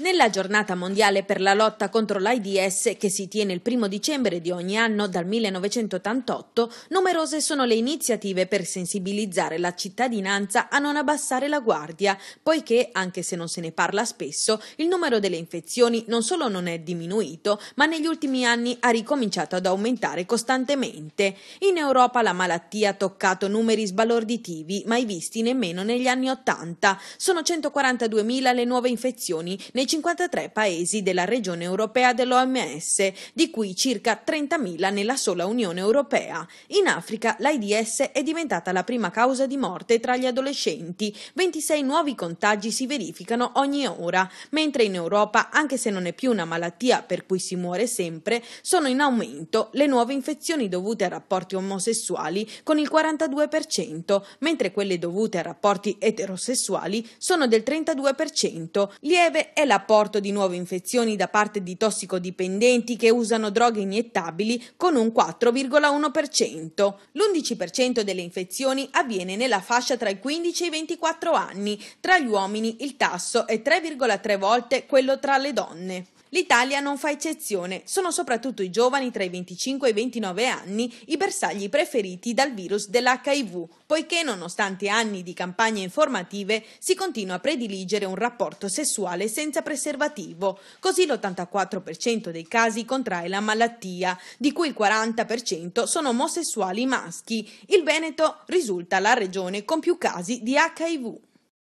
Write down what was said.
Nella giornata mondiale per la lotta contro l'AIDS, che si tiene il primo dicembre di ogni anno dal 1988, numerose sono le iniziative per sensibilizzare la cittadinanza a non abbassare la guardia, poiché, anche se non se ne parla spesso, il numero delle infezioni non solo non è diminuito, ma negli ultimi anni ha ricominciato ad aumentare costantemente. In Europa la malattia ha toccato numeri sbalorditivi, mai visti nemmeno negli anni Ottanta. Sono 142.000 le nuove infezioni nei 53 paesi della regione europea dell'OMS, di cui circa 30.000 nella sola Unione Europea. In Africa l'AIDS è diventata la prima causa di morte tra gli adolescenti, 26 nuovi contagi si verificano ogni ora, mentre in Europa, anche se non è più una malattia per cui si muore sempre, sono in aumento le nuove infezioni dovute a rapporti omosessuali con il 42%, mentre quelle dovute a rapporti eterosessuali sono del 32%. Lieve è l'apporto di nuove infezioni da parte di tossicodipendenti che usano droghe iniettabili con un 4,1%. L'11% delle infezioni avviene nella fascia tra i 15 e i 24 anni, tra gli uomini il tasso è 3,3 volte quello tra le donne. L'Italia non fa eccezione, sono soprattutto i giovani tra i 25 e i 29 anni i bersagli preferiti dal virus dell'HIV, poiché nonostante anni di campagne informative si continua a prediligere un rapporto sessuale senza preservativo, così l'84% dei casi contrae la malattia, di cui il 40% sono omosessuali maschi. Il Veneto risulta la regione con più casi di HIV.